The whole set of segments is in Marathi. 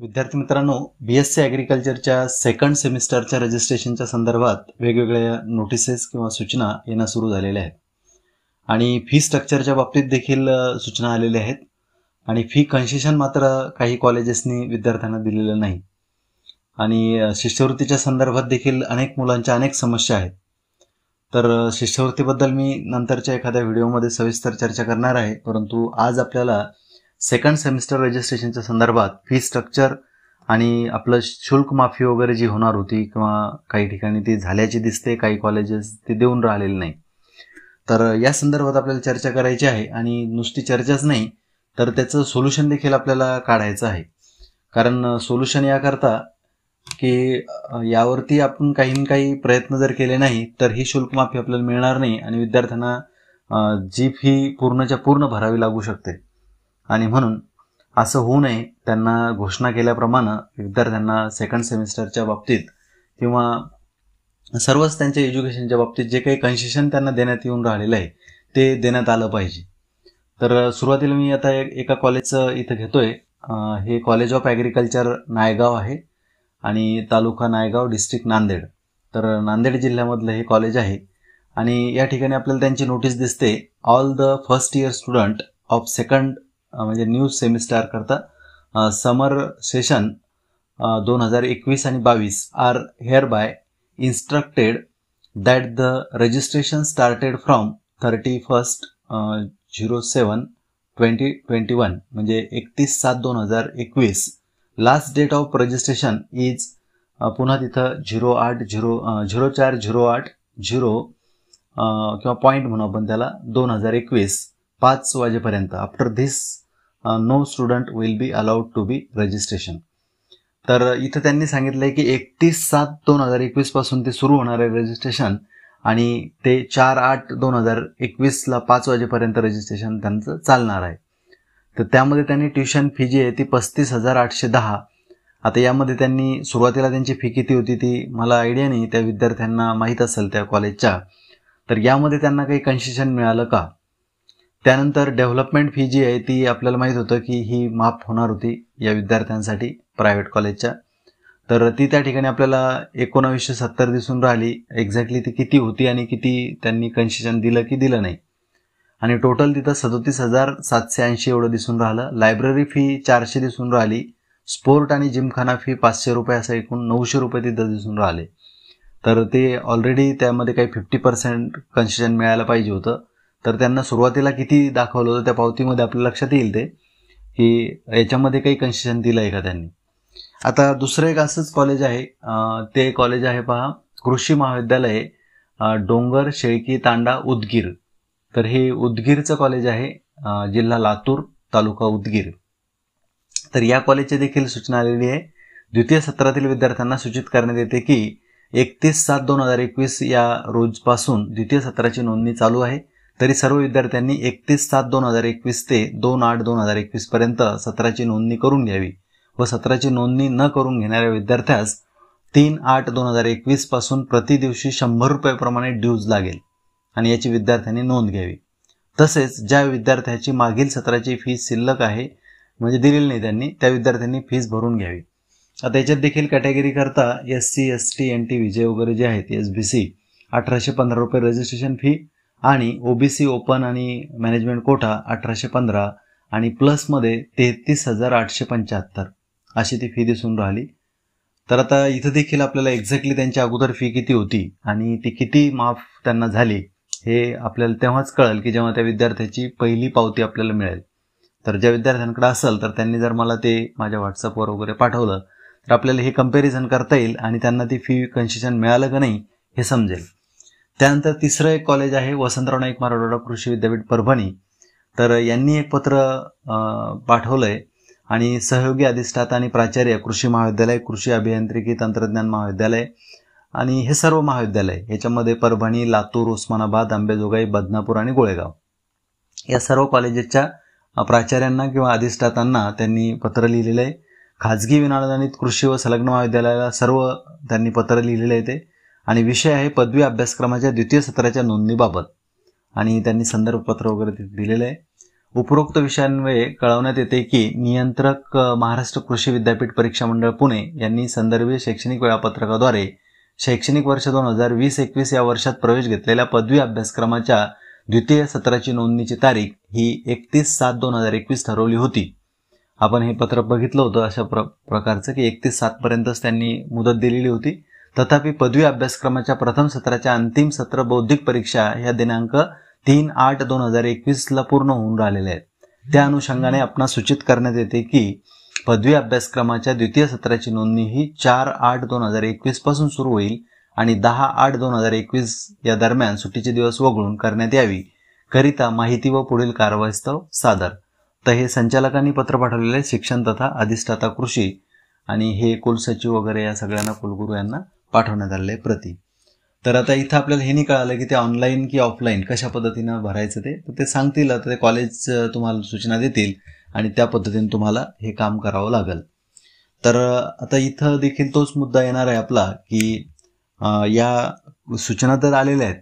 विद्यार्थी मित्रांनो बी एस सी अॅग्रिकल्चरच्या सेकंड सेमिस्टरच्या रजिस्ट्रेशनच्या संदर्भात वेगवेगळ्या नोटिसेस किंवा सूचना येणं सुरू झालेल्या आहेत आणि फी स्ट्रक्चरच्या बाबतीत देखील सूचना आलेल्या आहेत आणि फी कन्सेशन मात्र काही कॉलेजेसनी विद्यार्थ्यांना दिलेलं नाही आणि शिष्यवृत्तीच्या संदर्भात देखील अनेक मुलांच्या अनेक समस्या आहेत तर शिष्यवृत्तीबद्दल मी नंतरच्या एखाद्या व्हिडिओमध्ये सविस्तर चर्चा करणार आहे परंतु आज आपल्याला सेकंड सेमिस्टर रजिस्ट्रेशनच्या संदर्भात फी स्ट्रक्चर आणि आपलं शुल्क माफी वगैरे जी होणार होती किंवा काही ठिकाणी ती झाल्याची दिसते काही कॉलेजेस ते देऊन राहिलेले नाही तर या संदर्भात आपल्याला चर्चा करायची आहे आणि नुसती चर्चाच नाही तर त्याचं सोल्युशन देखील आपल्याला काढायचं आहे कारण सोल्युशन याकरता की यावरती आपण काही ना काही प्रयत्न जर केले नाही तर ही शुल्क माफी आपल्याला मिळणार नाही आणि विद्यार्थ्यांना जी फी पूर्णच्या पूर्ण भरावी लागू शकते आणि म्हणून असं होऊ नये त्यांना घोषणा केल्याप्रमाणे विद्यार्थ्यांना सेकंड सेमिस्टरच्या बाबतीत किंवा सर्वच त्यांच्या एज्युकेशनच्या बाबतीत जे काही कन्सेशन त्यांना देण्यात येऊन राहिलेलं आहे ते देण्यात आलं पाहिजे तर सुरुवातीला मी आता एका कॉलेजचं इथं घेतोय हे कॉलेज ऑफ ॲग्रिकल्चर नायगाव आहे आणि तालुका नायगाव डिस्ट्रिक्ट नांदेड तर नांदेड जिल्ह्यामधलं हे कॉलेज आहे आणि या ठिकाणी आपल्याला त्यांची नोटीस दिसते all the first year student of second म्हणजे न्यू सेमिस्टार करता समर सेशन दोन हजार एकवीस आणि बावीस are hereby instructed that the registration started from thirty first zero seven twenty twenty one म्हणजे एकतीस सात दोन हजार एकवीस last date of registration is पुन्हा तिथं झिरो आठ झिरो झिरो चार झिरो आठ झिरो किंवा पॉईंट म्हणू आपण त्याला दोन हजार एकवीस पाच वाजेपर्यंत after this no student will be allowed to be registration तर इथं त्यांनी सांगितलं की एकतीस सात दोन हजार पासून ते सुरू होणार आहे रजिस्ट्रेशन आणि ते चार आठ दोन हजार एकवीसला पाच वाजेपर्यंत रजिस्ट्रेशन त्यांचं चालणार आहे तर त्यामध्ये त्यांनी ट्युशन फी जी आहे ती पस्तीस हजार आठशे दहा आता यामध्ये त्यांनी सुरुवातीला त्यांची फी किती होती ती मला आयडिया नाही त्या विद्यार्थ्यांना माहीत असेल त्या कॉलेजच्या तर यामध्ये त्यांना काही कन्सेशन मिळालं का त्यानंतर डेव्हलपमेंट फी जी आहे ती आपल्याला माहीत होतं की ही माफ होणार होती या विद्यार्थ्यांसाठी प्रायव्हेट कॉलेजच्या तर ती त्या ठिकाणी आपल्याला एकोणावीसशे सत्तर दिसून राहिली एक्झॅक्टली ती किती होती आणि किती त्यांनी कन्सेशन दिलं की दिलं नाही आणि टोटल तिथं सदोतीस हजार सातशे ऐंशी एवढं दिसून राहिलं लायब्ररी फी चारशे दिसून राहिली स्पोर्ट आणि जिमखाना फी पाचशे रुपये असं एकूण नऊशे रुपये तिथं दिसून राहिले तर ते ऑलरेडी त्यामध्ये काही फिफ्टी पर्सेंट कन्सेशन मिळायला पाहिजे होतं तर त्यांना सुरुवातीला किती दाखवलं होतं त्या पावतीमध्ये आपल्या लक्षात येईल ते की याच्यामध्ये काही कन्सेशन दिलं आहे का त्यांनी आता दुसरं एक असंच कॉलेज आहे ते कॉलेज आहे पहा कृषी महाविद्यालय डोंगर शेळकी तांडा उदगीर तर हे उदगीरचं कॉलेज आहे जिल्हा लातूर तालुका उदगीर तर या कॉलेजची देखील सूचना आलेली आहे द्वितीय सत्रातील विद्यार्थ्यांना सूचित करण्यात येते की एकतीस सात दोन हजार एकवीस या रोजपासून द्वितीय सत्राची नोंदणी चालू आहे तरी सर्व विद्यार्थ्यांनी एकतीस सात दोन हजार एकवीस ते दोन आठ दोन हजार एकवीस पर्यंत सत्राची नोंदणी करून घ्यावी व सत्राची नोंदणी न करून घेणाऱ्या विद्यार्थ्यास तीन आठ दोन हजार एकवीस पासून प्रति दिवशी शंभर रुपयाप्रमाणे ड्यूज लागेल आणि याची विद्यार्थ्यांनी नोंद घ्यावी तसेच ज्या विद्यार्थ्याची मागील सत्राची फी शिल्लक आहे म्हणजे दिलेली नाही त्यांनी त्या विद्यार्थ्यांनी फीस भरून घ्यावी आता याच्यात देखील कॅटेगरी करता S C S T N T विजय वगैरे जे आहेत एस बी सी अठराशे पंधरा रुपये रजिस्ट्रेशन फी आणि ओबीसी ओपन आणि मॅनेजमेंट कोठा अठराशे पंधरा आणि प्लसमध्ये तेहतीस हजार आठशे पंच्याहत्तर अशी ती फी दिसून राहिली तर आता इथं देखील आपल्याला एक्झॅक्टली त्यांची अगोदर फी किती होती आणि ती किती माफ त्यांना झाली हे आपल्याला तेव्हाच कळेल की जेव्हा त्या विद्यार्थ्याची पहिली पावती आपल्याला मिळेल तर ज्या विद्यार्थ्यांकडे असेल तर त्यांनी जर मला ते माझ्या व्हॉट्सअपवर वगैरे पाठवलं तर आपल्याला हे कम्पॅरिझन करता येईल आणि त्यांना ती फी कन्सेशन मिळालं का नाही हे समजेल त्यानंतर तिसरं एक कॉलेज आहे वसंतराव नाईक मराठवाडा कृषी विद्यापीठ परभणी तर यांनी एक पत्र पाठवलंय आणि सहयोगी अधिष्ठाता आणि प्राचार्य कृषी महाविद्यालय कृषी अभियांत्रिकी तंत्रज्ञान महाविद्यालय आणि हे सर्व महाविद्यालय ह्याच्यामध्ये परभणी लातूर उस्मानाबाद आंबेजोगाई बदनापूर आणि गोळेगाव या सर्व कॉलेजेसच्या प्राचार्यांना किंवा अधिष्ठातांना त्यांनी पत्र लिहिलेलं आहे खाजगी विनानुदानित कृषी व संलग्न महाविद्यालयाला सर्व त्यांनी पत्र लिहिलेलं आहे ते आणि विषय आहे पदवी अभ्यासक्रमाच्या द्वितीय सत्राच्या नोंदणीबाबत आणि त्यांनी संदर्भ पत्र वगैरे दिलेलं आहे उपरोक्त विषयांमुळे कळवण्यात येते की नियंत्रक महाराष्ट्र कृषी विद्यापीठ परीक्षा मंडळ पुणे यांनी संदर्भित शैक्षणिक वेळापत्रकाद्वारे शैक्षणिक वर्ष दोन हजार वीस एकवीस या वर्षात प्रवेश घेतलेल्या पदवी अभ्यासक्रमाच्या द्वितीय सत्राची नोंदणीची तारीख ही एकतीस सात दोन हजार एकवीस ठरवली होती आपण हे पत्र बघितलं होतं अशा प्र प्रकारचं की एकतीस सातपर्यंतच त्यांनी मुदत दिलेली होती तथापि पदवी अभ्यासक्रमाच्या प्रथम सत्राच्या अंतिम सत्र बौद्धिक परीक्षा ह्या दिनांक तीन आठ दोन हजार ला पूर्ण होऊन राहिलेल्या आहेत त्या अनुषंगाने आपणास सूचित करण्यात येते की पदवी अभ्यासक्रमाच्या द्वितीय सत्राची नोंदणी ही चार आठ दोन हजार एकवीस पासून सुरू होईल आणि दहा आठ दोन हजार एकवीस या दरम्यान सुट्टीचे दिवस वगळून करण्यात यावी करिता माहिती व पुढील कारवाईस्तव सादर तर हे संचालकांनी पत्र पाठवलेले शिक्षण तथा अधिष्ठाता कृषी आणि हे कुलसचिव वगैरे या सगळ्यांना कुलगुरू यांना पाठवण्यात आहे प्रति तर आता इथं आपल्याला हे नाही कळालं की ते ऑनलाईन की ऑफलाईन कशा पद्धतीनं भरायचं ते तर ते सांगतील आता ते कॉलेज तुम्हाला सूचना देतील आणि त्या पद्धतीने तुम्हाला हे काम करावं लागेल तर आता इथं देखील तोच मुद्दा येणार आहे आपला की या सूचना तर आलेल्या आहेत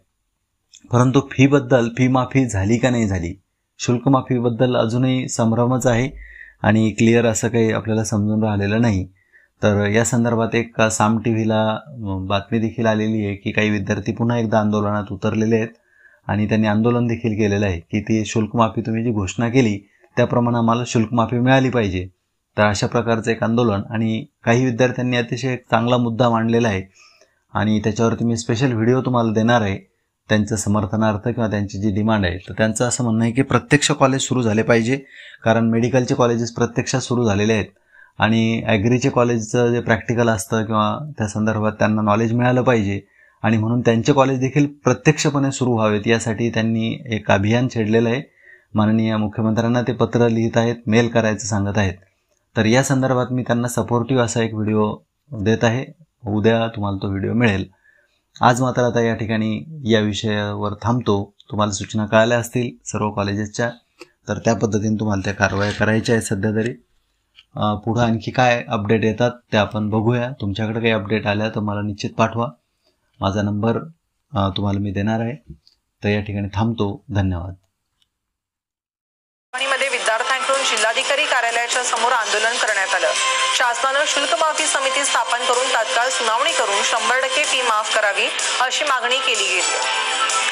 परंतु फीबद्दल फी माफी झाली का नाही झाली शुल्कमाफीबद्दल अजूनही संभ्रमच आहे आणि क्लिअर असं काही आपल्याला समजून राहिलेलं नाही तर या संदर्भात एक साम टी व्हीला बातमी देखील आलेली आहे की काही विद्यार्थी पुन्हा एकदा आंदोलनात उतरलेले आहेत आणि त्यांनी आंदोलन देखील केलेलं आहे की ती शुल्कमाफी तुम्ही जी घोषणा केली त्याप्रमाणे आम्हाला शुल्कमाफी मिळाली पाहिजे तर अशा प्रकारचं एक आंदोलन आणि काही विद्यार्थ्यांनी अतिशय चांगला मुद्दा मांडलेला आहे आणि त्याच्यावरती मी स्पेशल व्हिडिओ तुम्हाला देणार आहे त्यांचं समर्थनार्थ किंवा त्यांची जी डिमांड आहे तर त्यांचं असं म्हणणं आहे की प्रत्यक्ष कॉलेज सुरू झाले पाहिजे कारण मेडिकलचे कॉलेजेस प्रत्यक्षात सुरू झालेले आहेत आणि ॲग्रीचे कॉलेजचं जे प्रॅक्टिकल असतं किंवा त्या संदर्भात त्यांना नॉलेज मिळालं पाहिजे आणि म्हणून त्यांचे कॉलेज देखील प्रत्यक्षपणे सुरू व्हावेत यासाठी त्यांनी एक अभियान छेडलेलं आहे माननीय मुख्यमंत्र्यांना ते पत्र लिहित आहेत मेल करायचं सांगत आहेत तर या संदर्भात मी त्यांना सपोर्टिव्ह असा एक व्हिडिओ देत आहे उद्या तुम्हाला तो व्हिडिओ मिळेल आज मात्र आता या ठिकाणी या विषयावर थांबतो तुम्हाला सूचना कळाल्या असतील सर्व कॉलेजेसच्या तर त्या पद्धतीने तुम्हाला त्या कारवाया करायच्या आहेत सध्या तरी पुढं आणखी काय अपडेट येतात ते आपण बघूया तुमच्याकडे काही अपडेट आल्या तर मला निश्चित पाठवा माझा नंबर तुम्हाला मी देणार आहे तर या ठिकाणी थांबतो धन्यवाद विद्यार्थ्यांकडून जिल्हाधिकारी कार्यालयाच्या समोर आंदोलन करण्यात आलं शासनानं शुल्क माफी समिती स्थापन करून तात्काळ सुनावणी करून शंभर टक्के फी माफ करावी अशी मागणी केली गेली